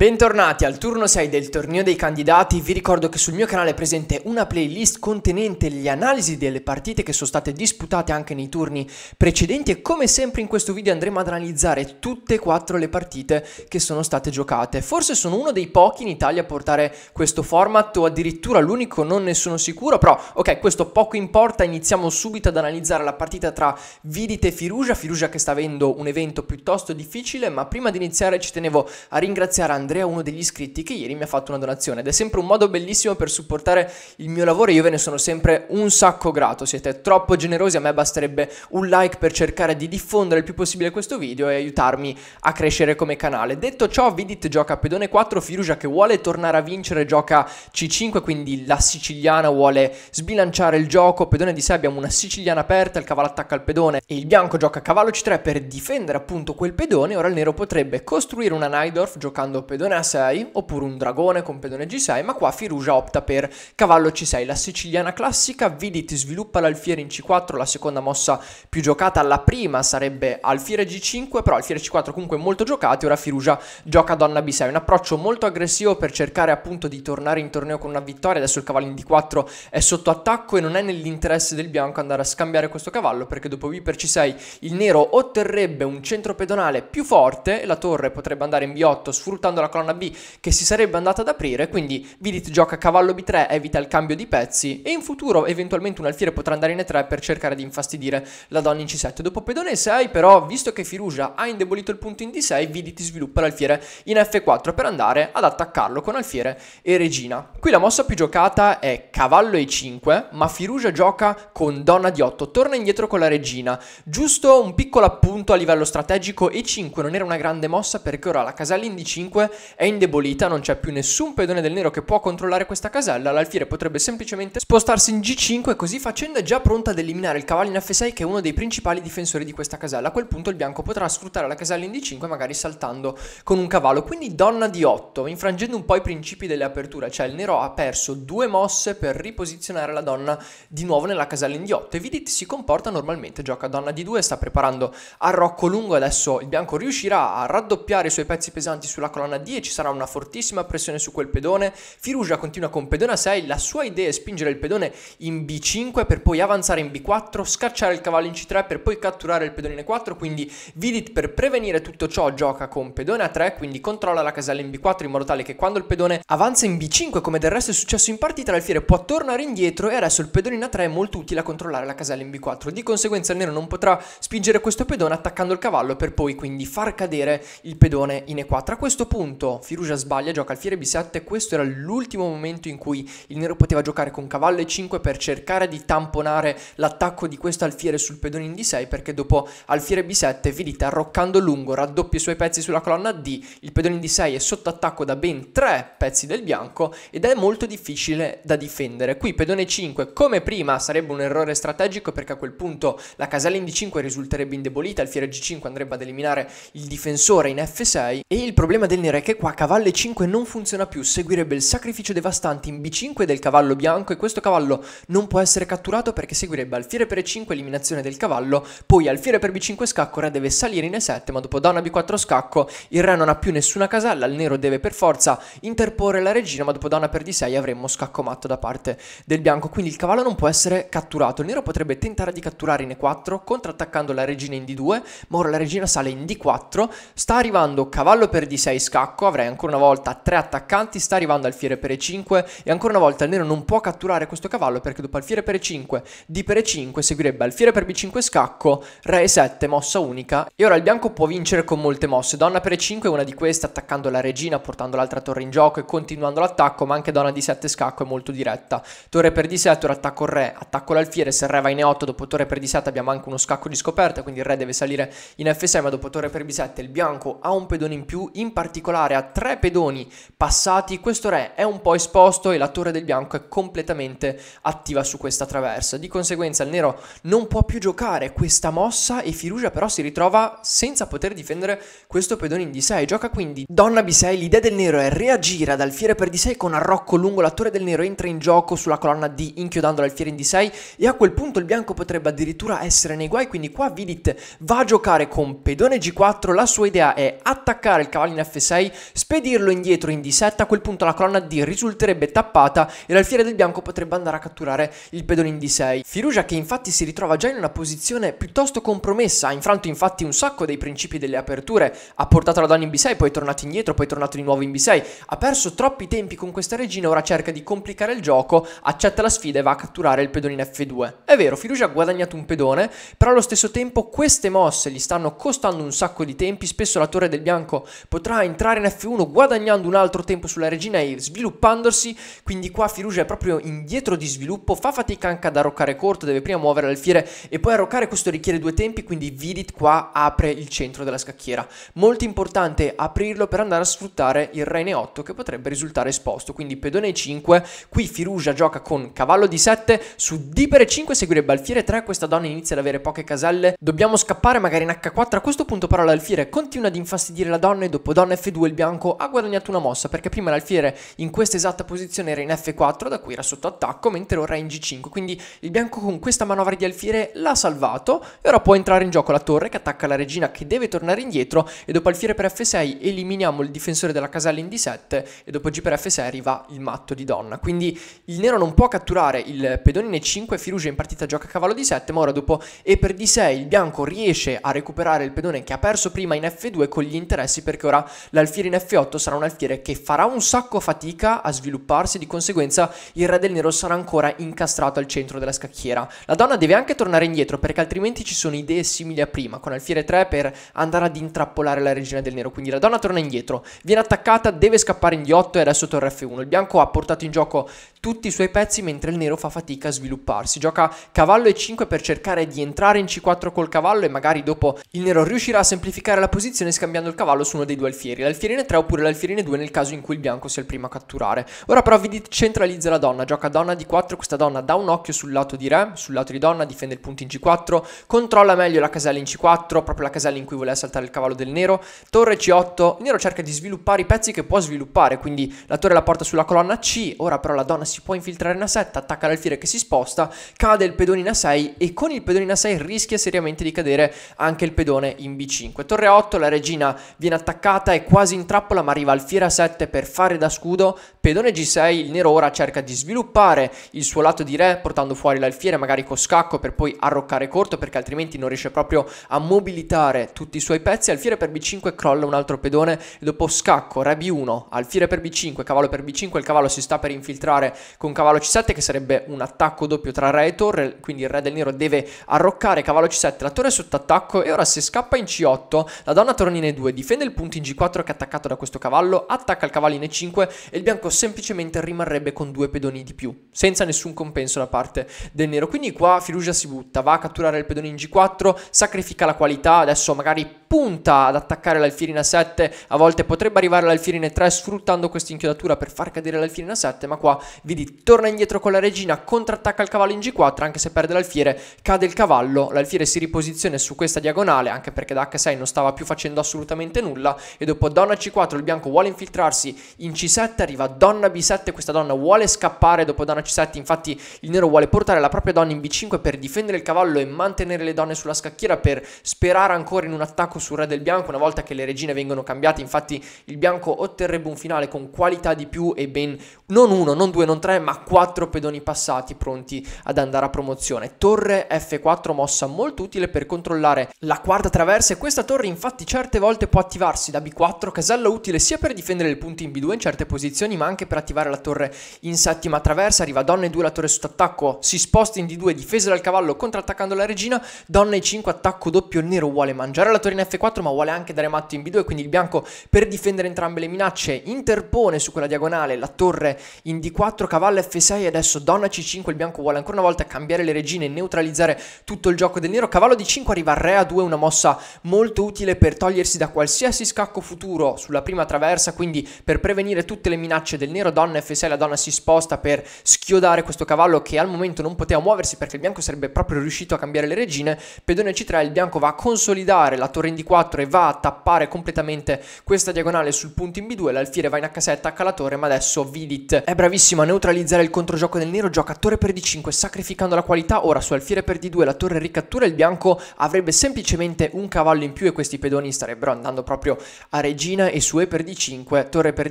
Bentornati al turno 6 del torneo dei candidati, vi ricordo che sul mio canale è presente una playlist contenente le analisi delle partite che sono state disputate anche nei turni precedenti e come sempre in questo video andremo ad analizzare tutte e quattro le partite che sono state giocate. Forse sono uno dei pochi in Italia a portare questo format o addirittura l'unico, non ne sono sicuro, però ok questo poco importa, iniziamo subito ad analizzare la partita tra Vidite e Firugia, Firugia che sta avendo un evento piuttosto difficile ma prima di iniziare ci tenevo a ringraziare Andrea Andrea, uno degli iscritti, che ieri mi ha fatto una donazione ed è sempre un modo bellissimo per supportare il mio lavoro e io ve ne sono sempre un sacco grato. Siete troppo generosi, a me basterebbe un like per cercare di diffondere il più possibile questo video e aiutarmi a crescere come canale. Detto ciò, Vidit gioca a pedone 4, Firugia che vuole tornare a vincere gioca C5, quindi la siciliana vuole sbilanciare il gioco, pedone di sé abbiamo una siciliana aperta, il cavallo attacca al pedone e il bianco gioca cavallo C3 per difendere appunto quel pedone, ora il nero potrebbe costruire una Nidorf giocando pedone pedone A6 oppure un dragone con pedone G6, ma qua Firugia opta per cavallo C6, la siciliana classica, Vidit sviluppa l'alfiere in C4, la seconda mossa più giocata, la prima sarebbe alfiere G5, però alfiere C4 comunque molto giocati, ora Firugia gioca donna B6, un approccio molto aggressivo per cercare appunto di tornare in torneo con una vittoria, adesso il cavallo in D4 è sotto attacco e non è nell'interesse del bianco andare a scambiare questo cavallo perché dopo B per C6 il nero otterrebbe un centro pedonale più forte, e la torre potrebbe andare in B8 sfruttando la colonna B che si sarebbe andata ad aprire, quindi Vidit gioca cavallo B3, evita il cambio di pezzi e in futuro eventualmente un alfiere potrà andare in E3 per cercare di infastidire la donna in C7. Dopo pedone 6 però, visto che Firugia ha indebolito il punto in D6, Vidit sviluppa l'alfiere in F4 per andare ad attaccarlo con alfiere e regina. Qui la mossa più giocata è cavallo E5, ma Firugia gioca con donna di 8 torna indietro con la regina. Giusto un piccolo appunto a livello strategico, E5 non era una grande mossa perché ora la casella in D5 è indebolita, non c'è più nessun pedone del nero che può controllare questa casella, l'alfiere potrebbe semplicemente spostarsi in G5 così facendo è già pronta ad eliminare il cavallo in F6 che è uno dei principali difensori di questa casella. A quel punto il bianco potrà sfruttare la casella in D5 magari saltando con un cavallo, quindi donna di 8, infrangendo un po' i principi delle aperture, cioè il nero ha perso due mosse per riposizionare la donna di nuovo nella casella in D8 e Vidit si comporta normalmente, gioca donna D2, sta preparando a rocco lungo, adesso il bianco riuscirà a raddoppiare i suoi pezzi pesanti sulla colonna D e ci sarà una fortissima pressione su quel pedone, Firugia continua con pedone a 6, la sua idea è spingere il pedone in B5 per poi avanzare in B4, scacciare il cavallo in C3 per poi catturare il pedone in E4, quindi Vidit per prevenire tutto ciò gioca con pedone a 3, quindi controlla la casella in B4 in modo tale che quando il pedone avanza in B5 come del resto è successo in partita, l'alfiere può tornare indietro e adesso il pedone in A3 è molto utile a controllare la casella in B4, di conseguenza il nero non potrà spingere questo pedone attaccando il cavallo per poi quindi far cadere il pedone in E4. A questo punto punto Firugia sbaglia, gioca alfiere b7, questo era l'ultimo momento in cui il nero poteva giocare con cavallo e5 per cercare di tamponare l'attacco di questo alfiere sul pedone in d6 perché dopo alfiere b7 Vilita arroccando lungo raddoppia i suoi pezzi sulla colonna d, il pedone in d6 è sotto attacco da ben 3 pezzi del bianco ed è molto difficile da difendere. Qui pedone 5 come prima sarebbe un errore strategico perché a quel punto la casella in d5 risulterebbe indebolita, alfiere g5 andrebbe ad eliminare il difensore in f6 e il problema del nero è che qua cavalle 5 non funziona più, seguirebbe il sacrificio devastante in B5 del cavallo bianco e questo cavallo non può essere catturato perché seguirebbe alfiere per E5 eliminazione del cavallo, poi alfiere per B5 scacco, re deve salire in E7 ma dopo donna B4 scacco il re non ha più nessuna casella, il nero deve per forza interporre la regina ma dopo donna per D6 avremmo scacco matto da parte del bianco, quindi il cavallo non può essere catturato, il nero potrebbe tentare di catturare in E4 contrattaccando la regina in D2 ma ora la regina sale in D4, sta arrivando cavallo per D6 scacco, attacco, avrai ancora una volta 3 attaccanti, sta arrivando alfiere per E5 e ancora una volta il nero non può catturare questo cavallo perché dopo alfiere per E5, di per E5 seguirebbe alfiere per B5 scacco, Re E7, mossa unica e ora il bianco può vincere con molte mosse, donna per E5 è una di queste attaccando la regina, portando l'altra torre in gioco e continuando l'attacco ma anche donna di 7 scacco è molto diretta, torre per D7 ora attacco il Re, attacco l'alfiere, se il Re va in E8 dopo torre per D7 abbiamo anche uno scacco di scoperta quindi il Re deve salire in F6 ma dopo torre per B7 il bianco ha un pedone in più in particolare particolare a tre pedoni passati, questo re è un po' esposto e la torre del bianco è completamente attiva su questa traversa. Di conseguenza il nero non può più giocare questa mossa e Firugia però si ritrova senza poter difendere questo pedone in D6. Gioca quindi donna B6, l'idea del nero è reagire ad alfiere per D6 con arrocco lungo, la torre del nero entra in gioco sulla colonna D inchiodandola alfiere in D6 e a quel punto il bianco potrebbe addirittura essere nei guai, quindi qua Vidit va a giocare con pedone G4, la sua idea è attaccare il cavallo in F6 spedirlo indietro in D7, a quel punto la colonna D risulterebbe tappata e l'alfiere del bianco potrebbe andare a catturare il pedone in D6. Firugia che infatti si ritrova già in una posizione piuttosto compromessa, ha infranto infatti un sacco dei principi delle aperture, ha portato la donna in B6, poi è tornato indietro, poi è tornato di nuovo in B6, ha perso troppi tempi con questa regina, ora cerca di complicare il gioco, accetta la sfida e va a catturare il pedone in F2. È vero, Firugia ha guadagnato un pedone, però allo stesso tempo queste mosse gli stanno costando un sacco di tempi, spesso la torre del bianco potrà entrare in F1 guadagnando un altro tempo sulla regina e sviluppandosi, quindi qua Firugia è proprio indietro di sviluppo, fa fatica anche ad arroccare corto, deve prima muovere l'alfiere e poi arroccare, questo richiede due tempi, quindi Vidit qua apre il centro della scacchiera. Molto importante aprirlo per andare a sfruttare il reine 8 che potrebbe risultare esposto, quindi pedone 5 qui Firugia gioca con cavallo di 7, su D per 5 seguirebbe alfiere 3, questa donna inizia ad avere poche caselle, dobbiamo scappare magari in H4, a questo punto però l'alfiere continua ad infastidire la donna e dopo donna F2 il bianco ha guadagnato una mossa perché prima l'alfiere in questa esatta posizione era in F4 da cui era sotto attacco mentre ora è in G5 quindi il bianco con questa manovra di alfiere l'ha salvato e ora può entrare in gioco la torre che attacca la regina che deve tornare indietro e dopo alfiere per F6 eliminiamo il difensore della casella in D7 e dopo G per F6 arriva il matto di donna quindi il nero non può catturare il pedone in E5 Firugia in partita gioca cavallo D7 ma ora dopo E per D6 il bianco riesce a recuperare il pedone che ha perso prima in F2 con gli interessi perché ora l'alfiere alfiere in F8 sarà un alfiere che farà un sacco fatica a svilupparsi, di conseguenza il re del nero sarà ancora incastrato al centro della scacchiera. La donna deve anche tornare indietro perché altrimenti ci sono idee simili a prima, con alfiere 3 per andare ad intrappolare la regina del nero, quindi la donna torna indietro, viene attaccata, deve scappare in D8 e adesso torre F1. Il bianco ha portato in gioco tutti i suoi pezzi mentre il nero fa fatica a svilupparsi, gioca cavallo E5 per cercare di entrare in C4 col cavallo e magari dopo il nero riuscirà a semplificare la posizione scambiando il cavallo su uno dei due alfieri. L'alfiere alfierine 3 oppure l'alfierine 2 nel caso in cui il bianco sia il primo a catturare. Ora però vi decentralizza la donna, gioca donna di 4, questa donna dà un occhio sul lato di re, sul lato di donna, difende il punto in g4, controlla meglio la casella in c4, proprio la casella in cui voleva saltare il cavallo del nero, torre c8, il nero cerca di sviluppare i pezzi che può sviluppare, quindi la torre la porta sulla colonna c, ora però la donna si può infiltrare in a7, attacca l'alfiere che si sposta, cade il pedone in a6 e con il pedone in a6 rischia seriamente di cadere anche il pedone in b5. Torre 8, la regina viene attaccata è quasi quasi in trappola ma arriva alfiere a7 per fare da scudo, pedone g6, il nero ora cerca di sviluppare il suo lato di re portando fuori l'alfiere magari con scacco per poi arroccare corto perché altrimenti non riesce proprio a mobilitare tutti i suoi pezzi, alfiere per b5 crolla un altro pedone e dopo scacco, re b1, alfiere per b5, cavallo per b5, il cavallo si sta per infiltrare con cavallo c7 che sarebbe un attacco doppio tra re e torre, quindi il re del nero deve arroccare cavallo c7, la torre è sotto attacco e ora se scappa in c8 la donna torna in e2, difende il punto in g4 che attaccato da questo cavallo, attacca il cavallo in E5 e il bianco semplicemente rimarrebbe con due pedoni di più, senza nessun compenso da parte del nero. Quindi qua Firugia si butta, va a catturare il pedone in G4, sacrifica la qualità, adesso magari punta ad attaccare l'alfirina 7, a volte potrebbe arrivare l'alfirina 3 sfruttando questa inchiodatura per far cadere l'alfirina 7, ma qua vedi torna indietro con la regina, contrattacca il cavallo in G4, anche se perde l'alfiere, cade il cavallo, l'alfiere si riposiziona su questa diagonale, anche perché da H6 non stava più facendo assolutamente nulla, e dopo donna donna C4, il bianco vuole infiltrarsi in C7, arriva donna B7, questa donna vuole scappare dopo donna C7, infatti il nero vuole portare la propria donna in B5 per difendere il cavallo e mantenere le donne sulla scacchiera per sperare ancora in un attacco sul re del bianco una volta che le regine vengono cambiate, infatti il bianco otterrebbe un finale con qualità di più e ben non uno, non due, non tre, ma quattro pedoni passati pronti ad andare a promozione. Torre F4 mossa molto utile per controllare la quarta traversa e questa torre infatti certe volte può attivarsi da B4 che casella utile sia per difendere il punto in B2 in certe posizioni, ma anche per attivare la torre in settima traversa. Arriva donna e 2 la torre sott'attacco, si sposta in D2, difesa dal cavallo contrattaccando la regina, donna e 5 attacco doppio, il nero vuole mangiare la torre in F4 ma vuole anche dare matto in B2, quindi il bianco per difendere entrambe le minacce interpone su quella diagonale la torre in D4, cavallo F6 e adesso donna C5, il bianco vuole ancora una volta cambiare le regine e neutralizzare tutto il gioco del nero, cavallo D5 arriva re A2, una mossa molto utile per togliersi da qualsiasi scacco futuro sulla prima traversa, quindi per prevenire tutte le minacce del nero donna F6 la donna si sposta per schiodare questo cavallo che al momento non poteva muoversi perché il bianco sarebbe proprio riuscito a cambiare le regine, pedone C3 il bianco va a consolidare la torre in D4 e va a tappare completamente questa diagonale sul punto in B2, l'alfiere va in H7, attacca la torre ma adesso Vidit è bravissimo a neutralizzare il controgioco del nero, gioca torre per D5 sacrificando la qualità, ora su alfiere per D2 la torre ricattura il bianco avrebbe semplicemente un cavallo in più e questi pedoni starebbero andando proprio a regina Mina e sue per D5, torre per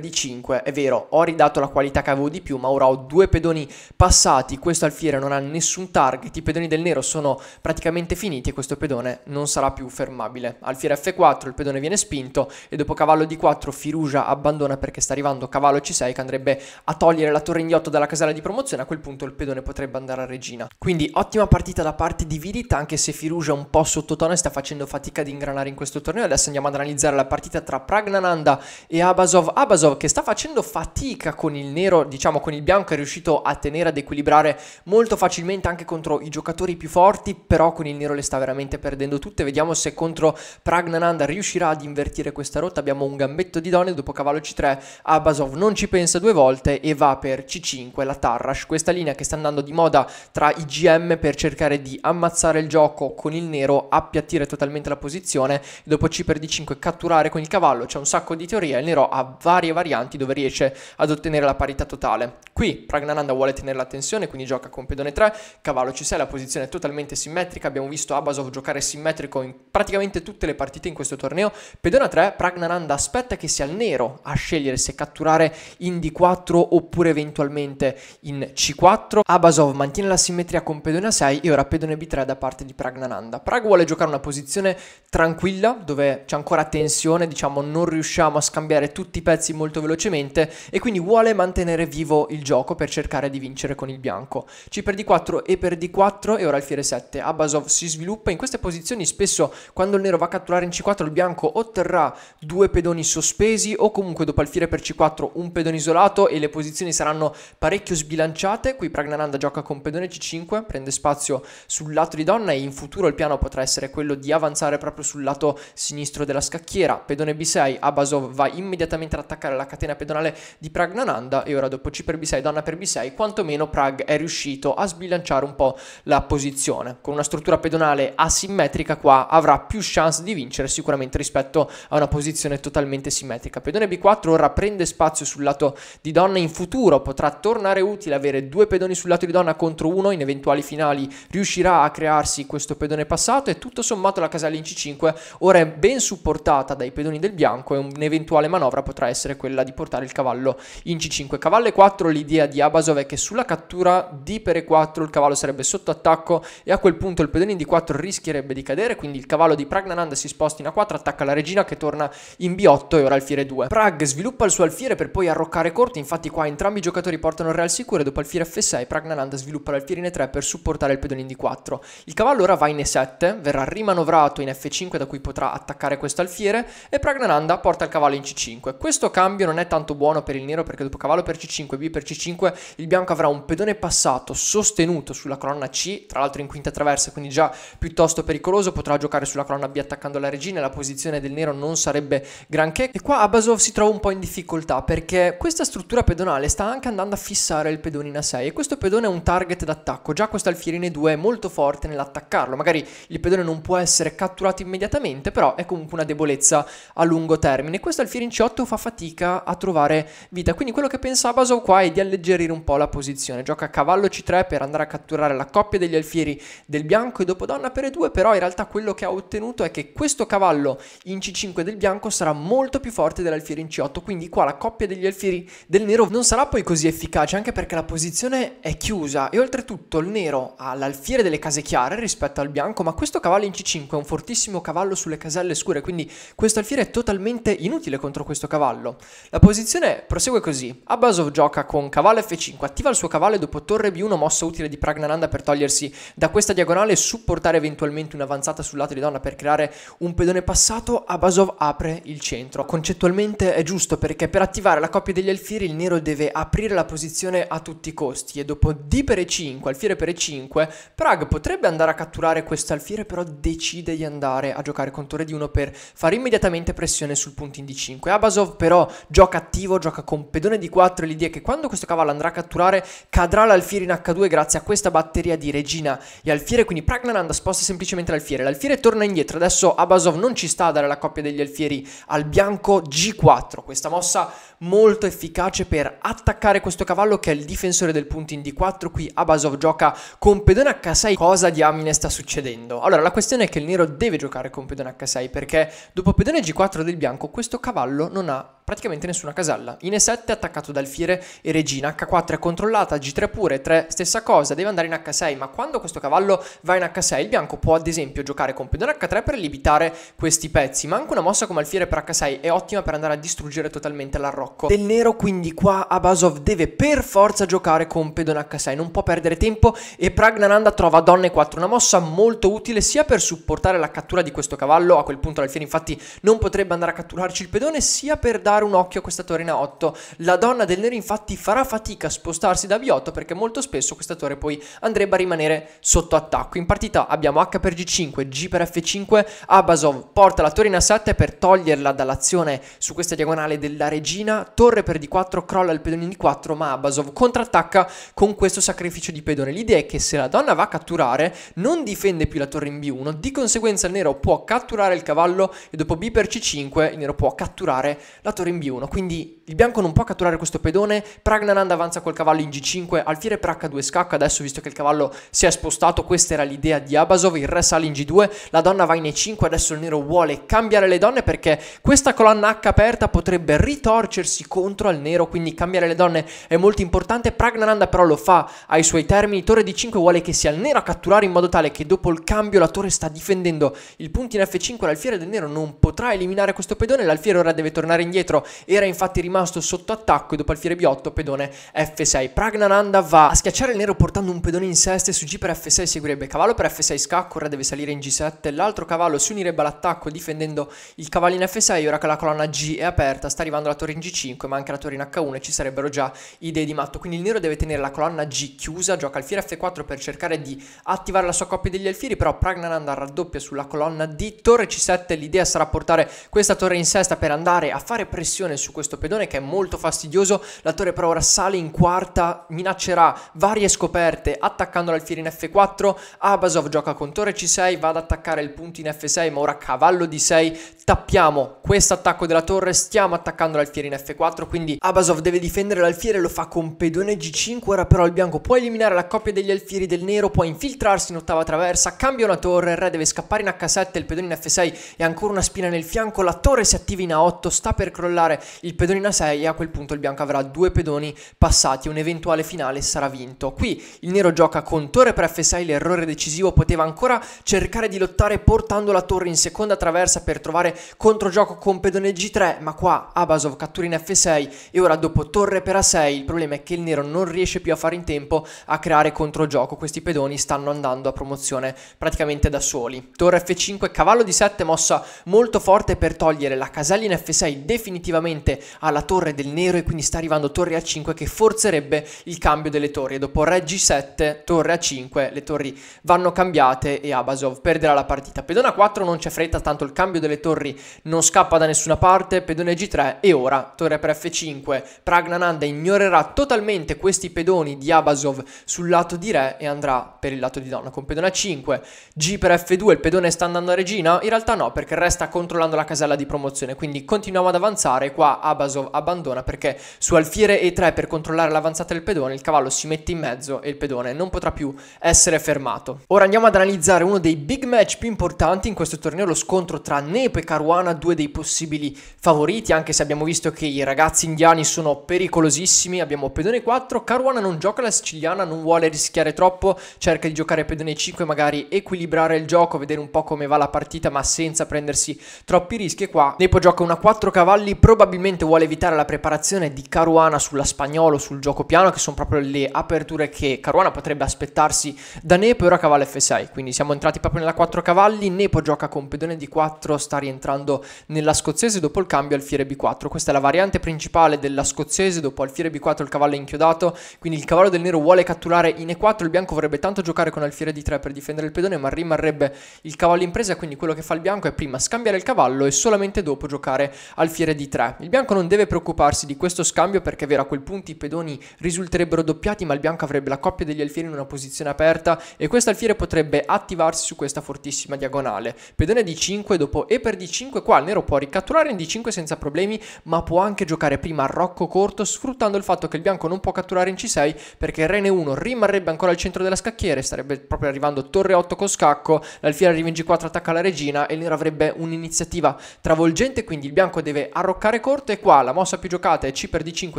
D5, è vero, ho ridato la qualità che avevo di più, ma ora ho due pedoni passati, questo alfiere non ha nessun target, i pedoni del nero sono praticamente finiti e questo pedone non sarà più fermabile. Alfiere F4, il pedone viene spinto e dopo cavallo D4 Firugia abbandona perché sta arrivando cavallo C6 che andrebbe a togliere la torre in D8 dalla casella di promozione, a quel punto il pedone potrebbe andare a regina. Quindi ottima partita da parte di Vilit, anche se Firugia un po' sottotono e sta facendo fatica ad ingranare in questo torneo, adesso andiamo ad analizzare la partita tra Pragnan Nananda e Abasov. Abasov che sta facendo fatica con il nero, diciamo con il bianco, è riuscito a tenere ad equilibrare molto facilmente anche contro i giocatori più forti, però con il nero le sta veramente perdendo tutte. Vediamo se contro Pragnananda riuscirà ad invertire questa rotta. Abbiamo un gambetto di donne dopo cavallo C3 Abasov non ci pensa due volte e va per C5 la Tarrash. Questa linea che sta andando di moda tra i GM per cercare di ammazzare il gioco con il nero, appiattire totalmente la posizione, dopo C per D5 catturare con il cavallo. C'è un sacco di teorie, il nero ha varie varianti dove riesce ad ottenere la parità totale. Qui Pragnananda vuole tenere la tensione, quindi gioca con pedone 3, cavallo c6, la posizione è totalmente simmetrica, abbiamo visto Abasov giocare simmetrico in praticamente tutte le partite in questo torneo. Pedone 3, Pragnananda aspetta che sia il nero a scegliere se catturare in d4 oppure eventualmente in c4. Abasov mantiene la simmetria con pedone a6 e ora pedone b3 da parte di Pragnananda. Prag vuole giocare una posizione tranquilla dove c'è ancora tensione, diciamo non riusciamo a scambiare tutti i pezzi molto velocemente e quindi vuole mantenere vivo il gioco per cercare di vincere con il bianco. C per D4 e per D4 e ora alfiere 7. Abbasov si sviluppa in queste posizioni spesso quando il nero va a catturare in C4 il bianco otterrà due pedoni sospesi o comunque dopo alfiere per C4 un pedone isolato e le posizioni saranno parecchio sbilanciate. Qui Pragnananda gioca con pedone C5, prende spazio sul lato di donna e in futuro il piano potrà essere quello di avanzare proprio sul lato sinistro della scacchiera. Pedone B6 Abasov va immediatamente ad attaccare la catena pedonale di Pragnananda e ora dopo C per B6, donna per B6, quantomeno Prag è riuscito a sbilanciare un po' la posizione. Con una struttura pedonale asimmetrica qua avrà più chance di vincere sicuramente rispetto a una posizione totalmente simmetrica. Pedone B4 ora prende spazio sul lato di donna in futuro, potrà tornare utile avere due pedoni sul lato di donna contro uno in eventuali finali, riuscirà a crearsi questo pedone passato e tutto sommato la casella in C5 ora è ben supportata dai pedoni del bianco attacco e un'eventuale manovra potrà essere quella di portare il cavallo in c5. Cavallo e4 l'idea di Abasov è che sulla cattura di per e4 il cavallo sarebbe sotto attacco e a quel punto il pedone in d4 rischierebbe di cadere, quindi il cavallo di Pragnananda si sposta in a4, attacca la regina che torna in b8 e ora alfiere 2. Prag sviluppa il suo alfiere per poi arroccare corti infatti qua entrambi i giocatori portano il re al sicuro e dopo alfiere f6 Pragnananda sviluppa l'alfiere in e3 per supportare il pedone in d4. Il cavallo ora va in e7, verrà rimanovrato in f5 da cui potrà attaccare questo alfiere e Pragnananda porta il cavallo in c5. Questo cambio non è tanto buono per il nero perché dopo cavallo per c5, b per c5, il bianco avrà un pedone passato sostenuto sulla colonna c, tra l'altro in quinta traversa, quindi già piuttosto pericoloso, potrà giocare sulla colonna b attaccando la regina, la posizione del nero non sarebbe granché. E qua Abasov si trova un po' in difficoltà perché questa struttura pedonale sta anche andando a fissare il pedone in a6 e questo pedone è un target d'attacco, già questo alfierine 2 è molto forte nell'attaccarlo, magari il pedone non può essere catturato immediatamente, però è comunque una debolezza a lungo termine termine. Questo 8 fa fatica a trovare vita, quindi quello che pensa Basov qua è di alleggerire un po' la posizione. Gioca a cavallo c3 per andare a catturare la coppia degli alfieri del bianco e dopo donna per e2, però in realtà quello che ha ottenuto è che questo cavallo in c5 del bianco sarà molto più forte dell'alfiere in c8, quindi qua la coppia degli alfieri del nero non sarà poi così efficace, anche perché la posizione è chiusa e oltretutto il nero ha l'alfiere delle case chiare rispetto al bianco, ma questo cavallo in c5 è un fortissimo cavallo sulle caselle scure, quindi questo alfiere è totalmente niente inutile contro questo cavallo. La posizione prosegue così. Abbasov gioca con cavallo f5, attiva il suo cavallo e dopo torre b1 mossa utile di Pragnananda per togliersi da questa diagonale e supportare eventualmente un'avanzata sul lato di donna per creare un pedone passato, Abasov apre il centro. Concettualmente è giusto perché per attivare la coppia degli alfieri il nero deve aprire la posizione a tutti i costi e dopo d per e5, alfiere per e5, Prag potrebbe andare a catturare questo alfiere però decide di andare a giocare con torre d1 per fare immediatamente pressione sul sul punto in D5. Abasov però gioca attivo, gioca con pedone d 4 e l'idea è che quando questo cavallo andrà a catturare cadrà l'alfiere in H2 grazie a questa batteria di regina e alfiere, quindi Pragnananda sposta semplicemente l'alfiere, l'alfiere torna indietro, adesso Abasov non ci sta a dare la coppia degli alfieri al bianco G4, questa mossa molto efficace per attaccare questo cavallo che è il difensore del punto in D4, qui Abasov gioca con pedone H6, cosa diamine sta succedendo? Allora la questione è che il nero deve giocare con pedone H6 perché dopo pedone G4 del bianco bianco questo cavallo non ha praticamente nessuna casella. In E7 attaccato da alfiere e regina, H4 è controllata, G3 pure, 3 stessa cosa, deve andare in H6, ma quando questo cavallo va in H6 il bianco può ad esempio giocare con pedone H3 per limitare questi pezzi, ma anche una mossa come alfiere per H6 è ottima per andare a distruggere totalmente l'arrocco. Del nero quindi qua Abasov deve per forza giocare con pedone H6, non può perdere tempo e Pragnananda trova donna E4, una mossa molto utile sia per supportare la cattura di questo cavallo, a quel punto l'alfiere infatti non potrebbe andare a catturarci il pedone, sia per dare dare un occhio a questa torre 8. La donna del nero infatti farà fatica a spostarsi da B8 perché molto spesso questa torre poi andrebbe a rimanere sotto attacco. In partita abbiamo H per G5, G per F5, Abasov porta la torre 7 per toglierla dall'azione su questa diagonale della regina, torre per D4, crolla il pedone D4 ma Abasov contrattacca con questo sacrificio di pedone. L'idea è che se la donna va a catturare non difende più la torre in B1, di conseguenza il nero può catturare il cavallo e dopo B per C5 il nero può catturare la torre in B1, quindi il bianco non può catturare questo pedone, Pragnanand avanza col cavallo in G5, alfiere per H2 scacca, adesso visto che il cavallo si è spostato, questa era l'idea di Abasov, il re sale in G2, la donna va in E5, adesso il nero vuole cambiare le donne perché questa colonna H aperta potrebbe ritorcersi contro al nero, quindi cambiare le donne è molto importante, Pragnananda però lo fa ai suoi termini, torre D5 vuole che sia il nero a catturare in modo tale che dopo il cambio la torre sta difendendo il punto in F5, l'alfiere del nero non potrà eliminare questo pedone, l'alfiere ora deve tornare indietro era infatti rimasto sotto attacco e dopo alfiere B8 pedone F6. Pragnananda va a schiacciare il nero portando un pedone in sesta su G per F6 seguirebbe cavallo per F6 scacco, ora deve salire in G7, l'altro cavallo si unirebbe all'attacco difendendo il cavallo in F6, ora che la colonna G è aperta sta arrivando la torre in G5 ma anche la torre in H1 e ci sarebbero già idee di matto, quindi il nero deve tenere la colonna G chiusa, gioca alfiere F4 per cercare di attivare la sua coppia degli alfieri, però Pragnananda raddoppia sulla colonna D, torre C7, l'idea sarà portare questa torre in sesta per andare a fare pressione pressione su questo pedone che è molto fastidioso, l'attore però ora sale in quarta, minaccerà varie scoperte attaccando l'alfiere in F4, Abasov gioca con torre C6, va ad attaccare il punto in F6 ma ora cavallo D6, tappiamo questo attacco della torre, stiamo attaccando l'alfiere in F4, quindi Abasov deve difendere l'alfiere, lo fa con pedone G5, ora però il bianco può eliminare la coppia degli alfieri del nero, può infiltrarsi in ottava traversa, cambia una torre, il re deve scappare in H7, il pedone in F6 e ancora una spina nel fianco, la torre si attiva in A8, sta per crollare controllare il pedonino a 6 e a quel punto il bianco avrà due pedoni passati, un eventuale finale sarà vinto. Qui il nero gioca con torre per F6, l'errore decisivo poteva ancora cercare di lottare portando la torre in seconda traversa per trovare controgioco con pedone G3, ma qua Abasov cattura in F6 e ora dopo torre per A6 il problema è che il nero non riesce più a fare in tempo a creare controgioco, questi pedoni stanno andando a promozione praticamente da soli. Torre F5, cavallo di 7 mossa molto forte per togliere la casella in F6 definitivamente definitivamente alla torre del nero e quindi sta arrivando torre A5 che forzerebbe il cambio delle torri. Dopo re G7, torre A5, le torri vanno cambiate e Abasov perderà la partita. Pedone A4 non c'è fretta, tanto il cambio delle torri non scappa da nessuna parte. Pedone G3 e ora torre per F5. Pragnananda ignorerà totalmente questi pedoni di Abasov sul lato di re e andrà per il lato di donna con pedone A5. G per F2, il pedone sta andando a regina? In realtà no, perché il re sta controllando la casella di promozione, quindi continuiamo ad avanzare passare, qua Abasov abbandona perché su alfiere E3 per controllare l'avanzata del pedone il cavallo si mette in mezzo e il pedone non potrà più essere fermato. Ora andiamo ad analizzare uno dei big match più importanti in questo torneo, lo scontro tra Nepo e Caruana, due dei possibili favoriti, anche se abbiamo visto che i ragazzi indiani sono pericolosissimi, abbiamo pedone 4, Caruana non gioca la siciliana, non vuole rischiare troppo, cerca di giocare pedone 5, magari equilibrare il gioco, vedere un po' come va la partita ma senza prendersi troppi rischi e qua Nepo gioca una 4 cavalli probabilmente vuole evitare la preparazione di Caruana sulla Spagnolo, sul gioco piano, che sono proprio le aperture che Caruana potrebbe aspettarsi da Nepo e ora cavallo F6. Quindi siamo entrati proprio nella 4 cavalli, Nepo gioca con pedone d 4, sta rientrando nella scozzese dopo il cambio alfiere B4. Questa è la variante principale della scozzese, dopo alfiere B4 il cavallo è inchiodato, quindi il cavallo del nero vuole catturare in E4, il bianco vorrebbe tanto giocare con alfiere D3 per difendere il pedone, ma rimarrebbe il cavallo in presa, quindi quello che fa il bianco è prima scambiare il cavallo e solamente dopo giocare alfiere D3. 3. Il bianco non deve preoccuparsi di questo scambio perché è vero, a quel punto i pedoni risulterebbero doppiati ma il bianco avrebbe la coppia degli alfieri in una posizione aperta e questo alfiere potrebbe attivarsi su questa fortissima diagonale. Pedone di 5 dopo e per di 5 qua il nero può ricatturare in d 5 senza problemi ma può anche giocare prima a rocco corto sfruttando il fatto che il bianco non può catturare in c6 perché il rene 1 rimarrebbe ancora al centro della scacchiere, starebbe proprio arrivando torre 8 con scacco, l'alfiere arriva in g4 attacca la regina e il nero avrebbe un'iniziativa travolgente quindi il bianco deve arroccare care e qua la mossa più giocata è C per D5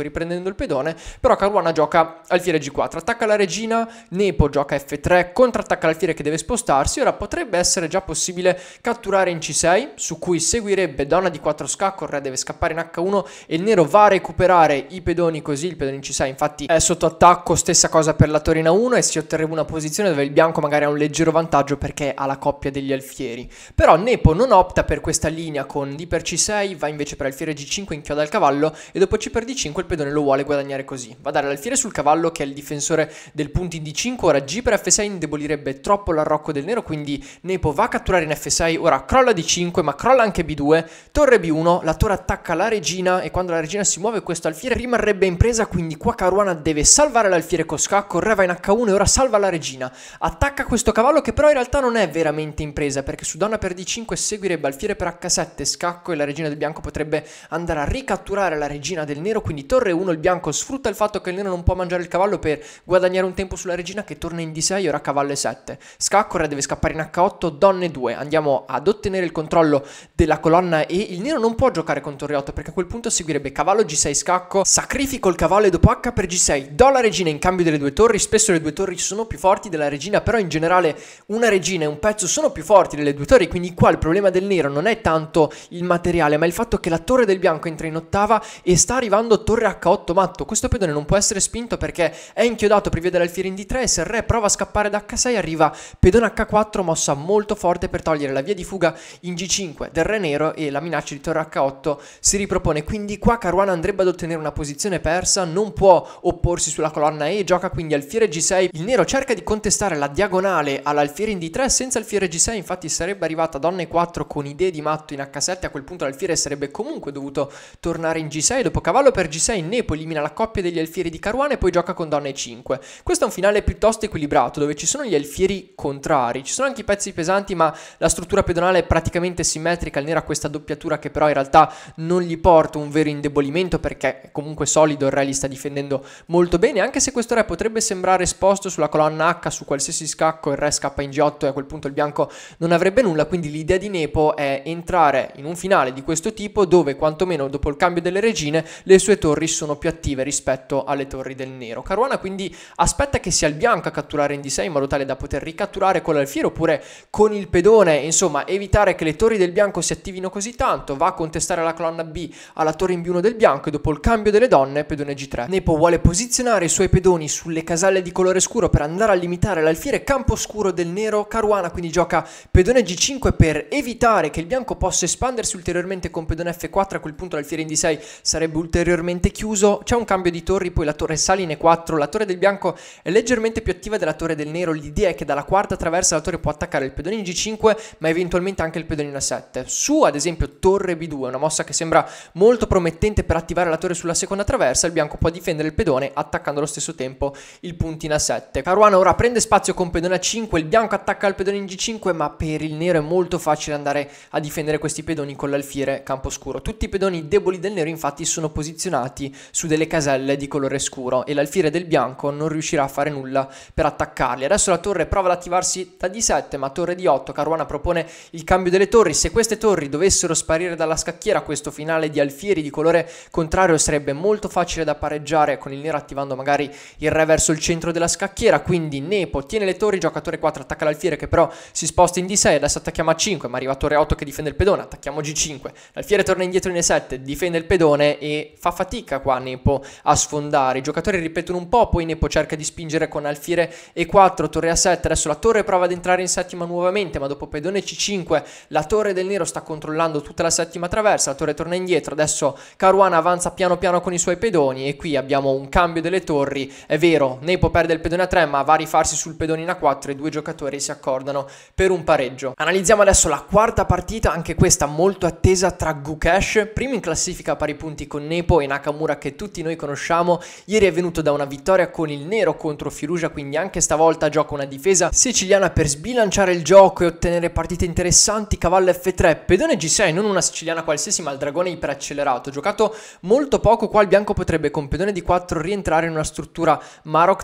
riprendendo il pedone, però Caruana gioca alfiere G4, attacca la regina, Nepo gioca F3, contrattacca l'alfiere che deve spostarsi, ora potrebbe essere già possibile catturare in C6, su cui seguirebbe donna di 4 scacco, il re deve scappare in H1 e il nero va a recuperare i pedoni così, il pedone in C6 infatti è sotto attacco, stessa cosa per la Torina 1 e si otterrebbe una posizione dove il bianco magari ha un leggero vantaggio perché ha la coppia degli alfieri. Però Nepo non opta per questa linea con D per C6, va invece per alfiere alfiere G5 inchioda il cavallo e dopo C per D5 il pedone lo vuole guadagnare così. Va a dare l'alfiere sul cavallo che è il difensore del punto in D5, ora G per F6 indebolirebbe troppo l'arrocco del nero, quindi Nepo va a catturare in F6, ora crolla D5 ma crolla anche B2, torre B1, la torre attacca la regina e quando la regina si muove questo alfiere rimarrebbe in presa, quindi qua Caruana deve salvare l'alfiere con scacco, re va in H1 e ora salva la regina. Attacca questo cavallo che però in realtà non è veramente in presa perché su donna per D5 seguirebbe alfiere per H7, scacco e la regina del bianco potrebbe andare a ricatturare la regina del nero, quindi torre 1 il bianco sfrutta il fatto che il nero non può mangiare il cavallo per guadagnare un tempo sulla regina che torna in D6 ora cavallo E7. Scacco, re deve scappare in H8, donne 2. Andiamo ad ottenere il controllo della colonna e il nero non può giocare con torre 8 perché a quel punto seguirebbe cavallo G6 scacco, sacrifico il cavallo e dopo H per G6 do la regina in cambio delle due torri, spesso le due torri sono più forti della regina, però in generale una regina e un pezzo sono più forti delle due torri, quindi qua il problema del nero non è tanto il materiale, ma il fatto che la torre Torre del Bianco entra in ottava e sta arrivando Torre H8 matto. Questo pedone non può essere spinto perché è inchiodato, prevede l'alfiere in D3 e se il re prova a scappare da H6 arriva pedone H4 mossa molto forte per togliere la via di fuga in G5 del re nero e la minaccia di Torre H8 si ripropone. Quindi qua Caruana andrebbe ad ottenere una posizione persa, non può opporsi sulla colonna E, gioca quindi alfiere G6. Il nero cerca di contestare la diagonale all'alfiere in D3 senza alfiere G6, infatti sarebbe arrivata donna E4 con idee di matto in H7, a quel punto l'alfiere sarebbe comunque è dovuto tornare in G6. Dopo cavallo per G6 Nepo elimina la coppia degli alfieri di Caruana e poi gioca con donna E5. Questo è un finale piuttosto equilibrato dove ci sono gli alfieri contrari, ci sono anche i pezzi pesanti ma la struttura pedonale è praticamente simmetrica, il nero ha questa doppiatura che però in realtà non gli porta un vero indebolimento perché comunque solido il re li sta difendendo molto bene, anche se questo re potrebbe sembrare esposto sulla colonna H su qualsiasi scacco, il re scappa in G8 e a quel punto il bianco non avrebbe nulla, quindi l'idea di Nepo è entrare in un finale di questo tipo dove quantomeno dopo il cambio delle regine, le sue torri sono più attive rispetto alle torri del nero. Caruana quindi aspetta che sia il bianco a catturare in D6 in modo tale da poter ricatturare con l'alfiere oppure con il pedone, insomma evitare che le torri del bianco si attivino così tanto, va a contestare la colonna B alla torre in B1 del bianco e dopo il cambio delle donne pedone G3. Nepo vuole posizionare i suoi pedoni sulle caselle di colore scuro per andare a limitare l'alfiere campo scuro del nero, Caruana quindi gioca pedone G5 per evitare che il bianco possa espandersi ulteriormente con pedone F4 4, a quel punto l'alfiere in D6 sarebbe ulteriormente chiuso, c'è un cambio di torri, poi la torre sale in E4, la torre del bianco è leggermente più attiva della torre del nero, l'idea è che dalla quarta traversa la torre può attaccare il pedone in G5, ma eventualmente anche il pedone in A7. Su ad esempio torre B2, una mossa che sembra molto promettente per attivare la torre sulla seconda traversa, il bianco può difendere il pedone attaccando allo stesso tempo il punto in A7. Caruana ora prende spazio con pedone A5, il bianco attacca il pedone in G5, ma per il nero è molto facile andare a difendere questi pedoni con l'alfiere campo scuro. Tutti tutti i pedoni deboli del nero infatti sono posizionati su delle caselle di colore scuro e l'alfiere del bianco non riuscirà a fare nulla per attaccarli. Adesso la torre prova ad attivarsi da D7 ma torre di 8 Caruana propone il cambio delle torri. Se queste torri dovessero sparire dalla scacchiera questo finale di alfieri di colore contrario sarebbe molto facile da pareggiare con il nero attivando magari il re verso il centro della scacchiera. Quindi Nepo tiene le torri, giocatore 4 attacca l'alfiere che però si sposta in D6, adesso attacchiamo a 5 ma arriva torre 8 che difende il pedone, attacchiamo G5. L'alfiere torna indietro in 7 difende il pedone e fa fatica qua Nepo a sfondare. I giocatori ripetono un po', poi Nepo cerca di spingere con alfiere E4, torre A7, adesso la torre prova ad entrare in settima nuovamente, ma dopo pedone C5 la torre del nero sta controllando tutta la settima traversa, la torre torna indietro, adesso Caruana avanza piano piano con i suoi pedoni e qui abbiamo un cambio delle torri, è vero, Nepo perde il pedone A3 ma va a rifarsi sul pedone in A4 e i due giocatori si accordano per un pareggio. Analizziamo adesso la quarta partita, anche questa molto attesa tra Gukesh primo in classifica a pari punti con Nepo e Nakamura che tutti noi conosciamo, ieri è venuto da una vittoria con il nero contro Firugia, quindi anche stavolta gioca una difesa siciliana per sbilanciare il gioco e ottenere partite interessanti, cavallo F3, pedone G6, non una siciliana qualsiasi ma il dragone iperaccelerato, giocato molto poco, qua il bianco potrebbe con pedone D4 rientrare in una struttura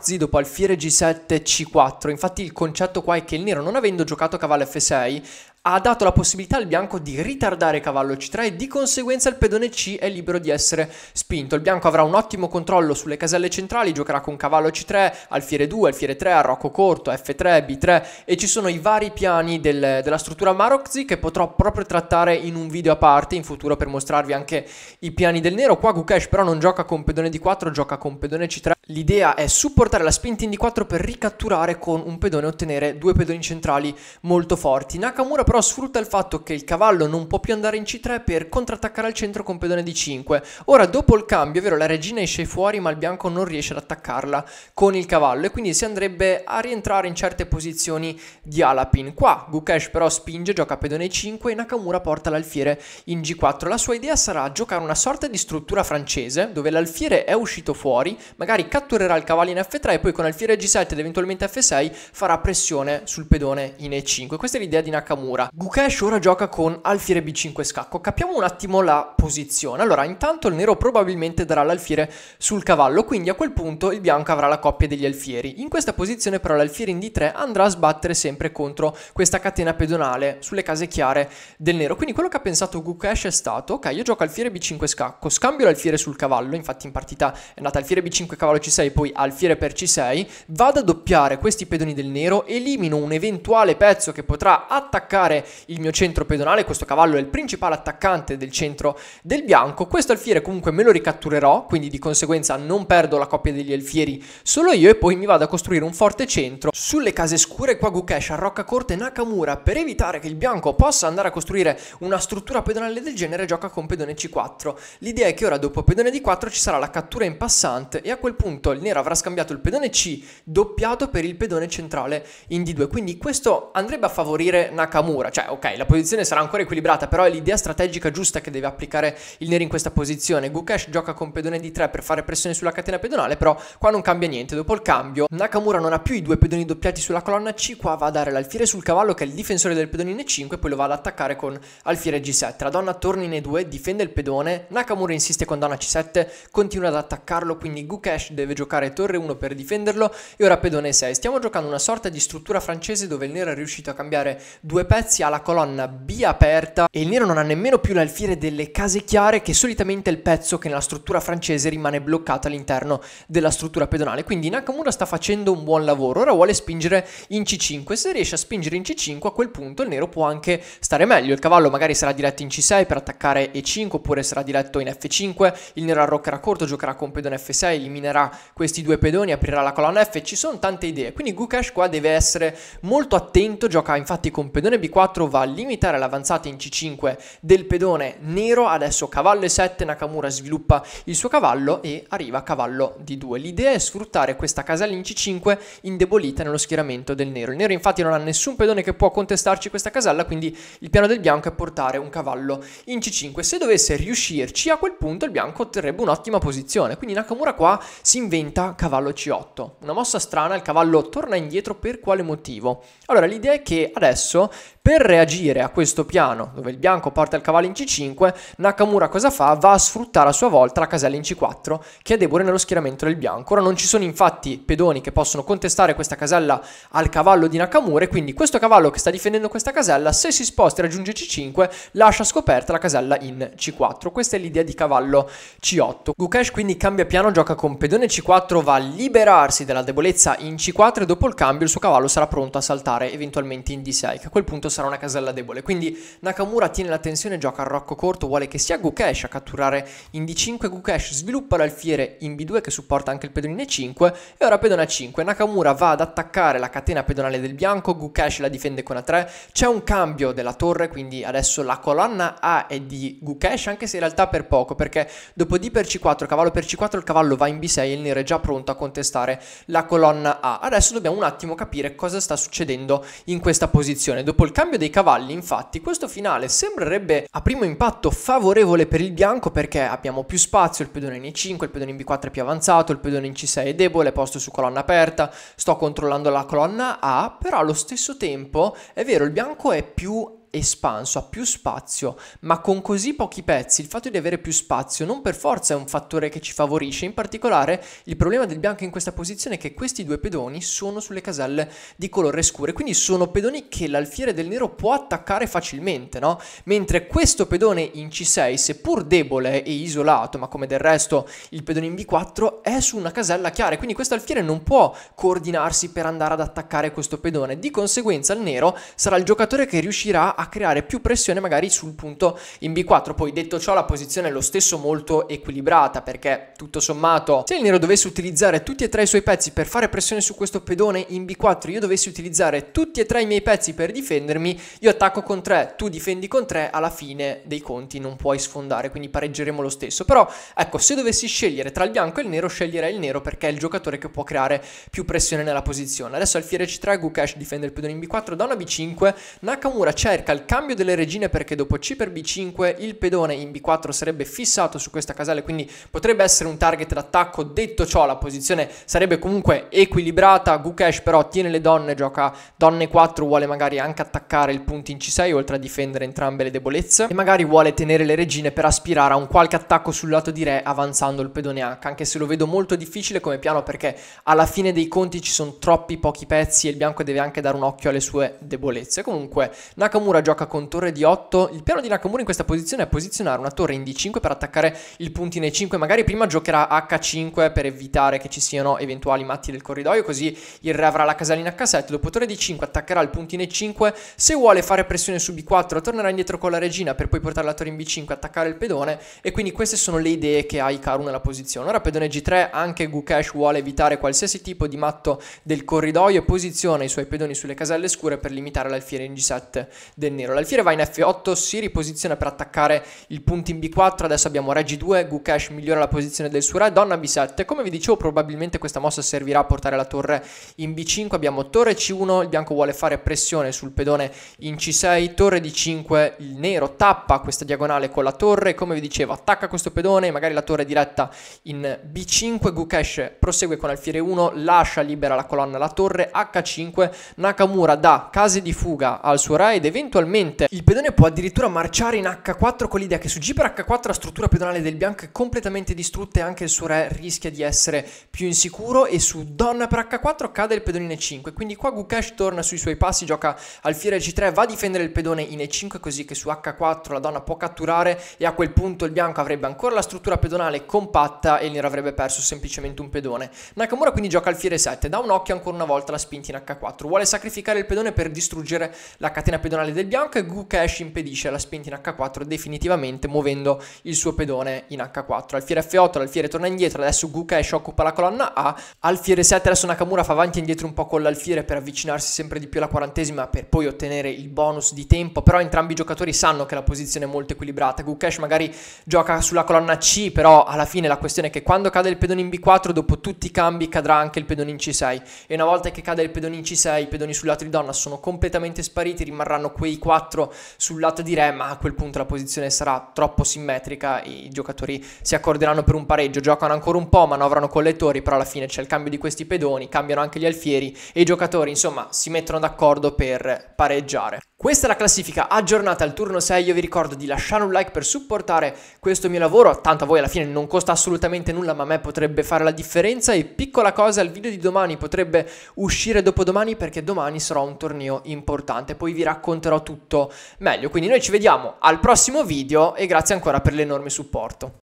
Z dopo alfiere G7 C4, infatti il concetto qua è che il nero non avendo giocato cavallo F6 ha dato la possibilità al bianco di ritardare cavallo C3 e di conseguenza il pedone C è libero di essere spinto. Il bianco avrà un ottimo controllo sulle caselle centrali, giocherà con cavallo C3, alfiere 2, alfiere 3, arrocco corto, F3, B3 e ci sono i vari piani del, della struttura Marozzi che potrò proprio trattare in un video a parte in futuro per mostrarvi anche i piani del nero. Qua Gukesh però non gioca con pedone D4, gioca con pedone C3. L'idea è supportare la spinta in D4 per ricatturare con un pedone e ottenere due pedoni centrali molto forti. Nakamura però sfrutta il fatto che il cavallo non può più andare in C3 per contrattaccare al centro con pedone di 5. Ora dopo il cambio, è vero, la regina esce fuori ma il bianco non riesce ad attaccarla con il cavallo e quindi si andrebbe a rientrare in certe posizioni di Alapin. Qua Gukesh però spinge, gioca pedone 5 e Nakamura porta l'alfiere in G4. La sua idea sarà giocare una sorta di struttura francese dove l'alfiere è uscito fuori, magari catturerà il cavallo in F3 e poi con alfiere G7 ed eventualmente F6 farà pressione sul pedone in E5. Questa è l'idea di Nakamura paura. Gukesh ora gioca con alfiere b5 scacco. Capiamo un attimo la posizione. Allora, intanto il nero probabilmente darà l'alfiere sul cavallo, quindi a quel punto il bianco avrà la coppia degli alfieri. In questa posizione però l'alfiere in d3 andrà a sbattere sempre contro questa catena pedonale sulle case chiare del nero. Quindi quello che ha pensato Gukesh è stato, ok, io gioco alfiere b5 scacco, scambio l'alfiere sul cavallo, infatti in partita è nata alfiere b5 cavallo c6, poi alfiere per c6, vado a doppiare questi pedoni del nero, elimino un eventuale pezzo che potrà attaccare attaccare il mio centro pedonale, questo cavallo è il principale attaccante del centro del bianco, questo alfiere comunque me lo ricatturerò, quindi di conseguenza non perdo la coppia degli alfieri solo io e poi mi vado a costruire un forte centro sulle case scure Kwagukesh, Roccacorte e Nakamura per evitare che il bianco possa andare a costruire una struttura pedonale del genere gioca con pedone C4. L'idea è che ora dopo pedone D4 ci sarà la cattura in passante e a quel punto il nero avrà scambiato il pedone C doppiato per il pedone centrale in D2, quindi questo andrebbe a favorire Nakamura Nakamura. Cioè, ok, la posizione sarà ancora equilibrata, però è l'idea strategica giusta che deve applicare il Neri in questa posizione. Gukesh gioca con pedone di 3 per fare pressione sulla catena pedonale, però qua non cambia niente. Dopo il cambio, Nakamura non ha più i due pedoni doppiati sulla colonna C, qua va a dare l'alfiere sul cavallo che è il difensore del pedone in E5 poi lo va ad attaccare con alfiere G7. La donna torna in E2, difende il pedone, Nakamura insiste con donna C7, continua ad attaccarlo, quindi Gukesh deve giocare torre 1 per difenderlo e ora pedone 6. Stiamo giocando una sorta di struttura francese dove il nero è riuscito a cambiare due pezzi terzi ha la colonna B aperta e il nero non ha nemmeno più l'alfiere delle case chiare che solitamente è il pezzo che nella struttura francese rimane bloccato all'interno della struttura pedonale. Quindi Nakamura sta facendo un buon lavoro, ora vuole spingere in C5 se riesce a spingere in C5 a quel punto il nero può anche stare meglio, il cavallo magari sarà diretto in C6 per attaccare E5 oppure sarà diretto in F5, il nero arroccherà corto, giocherà con pedone F6, eliminerà questi due pedoni, aprirà la colonna F, ci sono tante idee, quindi Gukash qua deve essere molto attento, gioca infatti con pedone B4 va a limitare l'avanzata in C5 del pedone nero, adesso cavallo E7, Nakamura sviluppa il suo cavallo e arriva cavallo D2. L'idea è sfruttare questa casella in C5 indebolita nello schieramento del nero. Il nero infatti non ha nessun pedone che può contestarci questa casella, quindi il piano del bianco è portare un cavallo in C5. Se dovesse riuscirci, a quel punto il bianco otterrebbe un'ottima posizione. Quindi Nakamura qua si inventa cavallo C8. Una mossa strana, il cavallo torna indietro per quale motivo? Allora, l'idea è che adesso per reagire a questo piano, dove il bianco porta il cavallo in c5, Nakamura cosa fa? Va a sfruttare a sua volta la casella in c4, che è debole nello schieramento del bianco. Ora non ci sono infatti pedoni che possono contestare questa casella al cavallo di Nakamura, e quindi questo cavallo che sta difendendo questa casella, se si sposta e raggiunge c5, lascia scoperta la casella in c4. Questa è l'idea di cavallo c8. Gukesh quindi cambia piano, gioca con pedone c4, va a liberarsi della debolezza in c4 e dopo il cambio il suo cavallo sarà pronto a saltare eventualmente in d6, che a quel punto sarà sarà una casella debole. Quindi Nakamura tiene la tensione, gioca al rocco corto, vuole che sia Gukesh a catturare in D5 Gukesh, sviluppa l'alfiere in B2 che supporta anche il pedone E5 e ora pedone A5. Nakamura va ad attaccare la catena pedonale del bianco, Gukesh la difende con A3, c'è un cambio della torre, quindi adesso la colonna A è di Gukesh, anche se in realtà per poco, perché dopo D per C4, cavallo per C4, il cavallo va in B6 e il nero è già pronto a contestare la colonna A. Adesso dobbiamo un attimo capire cosa sta succedendo in questa posizione. Dopo il cambio dei cavalli, infatti, questo finale sembrerebbe a primo impatto favorevole per il bianco perché abbiamo più spazio, il pedone in E5, il pedone in B4 è più avanzato, il pedone in C6 è debole, posto su colonna aperta, sto controllando la colonna A, però allo stesso tempo è vero, il bianco è più espanso, ha più spazio, ma con così pochi pezzi il fatto di avere più spazio non per forza è un fattore che ci favorisce, in particolare il problema del bianco in questa posizione è che questi due pedoni sono sulle caselle di colore scuro, quindi sono pedoni che l'alfiere del nero può attaccare facilmente, no? Mentre questo pedone in C6, seppur debole e isolato, ma come del resto il pedone in B4, è su una casella chiara, quindi questo alfiere non può coordinarsi per andare ad attaccare questo pedone, di conseguenza il nero sarà il giocatore che riuscirà a creare più pressione magari sul punto in B4. Poi detto ciò la posizione è lo stesso molto equilibrata perché tutto sommato se il nero dovesse utilizzare tutti e tre i suoi pezzi per fare pressione su questo pedone in B4 io dovessi utilizzare tutti e tre i miei pezzi per difendermi io attacco con 3 tu difendi con 3 alla fine dei conti non puoi sfondare quindi pareggeremo lo stesso. Però ecco se dovessi scegliere tra il bianco e il nero sceglierei il nero perché è il giocatore che può creare più pressione nella posizione. Adesso alfiere c3 Gukesh difende il pedone in B4 da una B5 Nakamura cerca cerca il cambio delle regine perché dopo C per B5 il pedone in B4 sarebbe fissato su questa casella, quindi potrebbe essere un target d'attacco. Detto ciò, la posizione sarebbe comunque equilibrata. Gukesh però tiene le donne, gioca donne 4, vuole magari anche attaccare il punto in C6 oltre a difendere entrambe le debolezze e magari vuole tenere le regine per aspirare a un qualche attacco sul lato di re avanzando il pedone H, anche se lo vedo molto difficile come piano perché alla fine dei conti ci sono troppi pochi pezzi e il bianco deve anche dare un occhio alle sue debolezze. Comunque Nakamura Nakamura gioca con torre di 8. Il piano di Nakamura in questa posizione è posizionare una torre in D5 per attaccare il puntino E5. Magari prima giocherà H5 per evitare che ci siano eventuali matti del corridoio. Così il re avrà la casalina H7. Dopo torre di 5 attaccherà il puntino E5. Se vuole fare pressione su B4 tornerà indietro con la regina per poi portare la torre in B5 attaccare il pedone. E quindi queste sono le idee che ha Ikaru nella posizione. Ora pedone G3 anche Gukesh vuole evitare qualsiasi tipo di matto del corridoio e posiziona i suoi pedoni sulle caselle scure per limitare l'alfiere in G7 del del nero. L'alfiere va in F8, si riposiziona per attaccare il punto in B4, adesso abbiamo Regi 2, Gukesh migliora la posizione del suo re, Donna B7. Come vi dicevo probabilmente questa mossa servirà a portare la torre in B5, abbiamo torre C1, il bianco vuole fare pressione sul pedone in C6, torre D5, il nero tappa questa diagonale con la torre, come vi dicevo attacca questo pedone, magari la torre diretta in B5, Gukesh prosegue con alfiere 1, lascia libera la colonna la torre, H5, Nakamura dà case di fuga al suo re ed eventualmente puntualmente. Il pedone può addirittura marciare in H4 con l'idea che su G per H4 la struttura pedonale del bianco è completamente distrutta e anche il suo re rischia di essere più insicuro e su donna per H4 cade il pedone in E5. Quindi qua Gukesh torna sui suoi passi, gioca alfiere G3, va a difendere il pedone in E5 così che su H4 la donna può catturare e a quel punto il bianco avrebbe ancora la struttura pedonale compatta e il nero avrebbe perso semplicemente un pedone. Nakamura quindi gioca alfiere 7, dà un occhio ancora una volta la spinta in H4, vuole sacrificare il pedone per distruggere la catena pedonale del bianco e Gu Cash impedisce la spinta in H4 definitivamente muovendo il suo pedone in H4. Alfiere F8, l'alfiere torna indietro, adesso Gu Cash occupa la colonna A, alfiere 7 adesso Nakamura fa avanti e indietro un po' con l'alfiere per avvicinarsi sempre di più alla quarantesima per poi ottenere il bonus di tempo, però entrambi i giocatori sanno che la posizione è molto equilibrata, Gu Cash magari gioca sulla colonna C, però alla fine la questione è che quando cade il pedone in B4 dopo tutti i cambi cadrà anche il pedone in C6 e una volta che cade il pedone in C6 i pedoni sul lato di donna sono completamente spariti, rimarranno quei 4 sul lato di re, ma a quel punto la posizione sarà troppo simmetrica, i giocatori si accorderanno per un pareggio, giocano ancora un po', manovrano con le torri, però alla fine c'è il cambio di questi pedoni, cambiano anche gli alfieri e i giocatori insomma si mettono d'accordo per pareggiare. Questa è la classifica aggiornata al turno 6, io vi ricordo di lasciare un like per supportare questo mio lavoro, tanto a voi alla fine non costa assolutamente nulla ma a me potrebbe fare la differenza e piccola cosa, il video di domani potrebbe uscire dopodomani perché domani sarà un torneo importante, poi vi racconterò tutto tutto meglio. Quindi noi ci vediamo al prossimo video e grazie ancora per l'enorme supporto.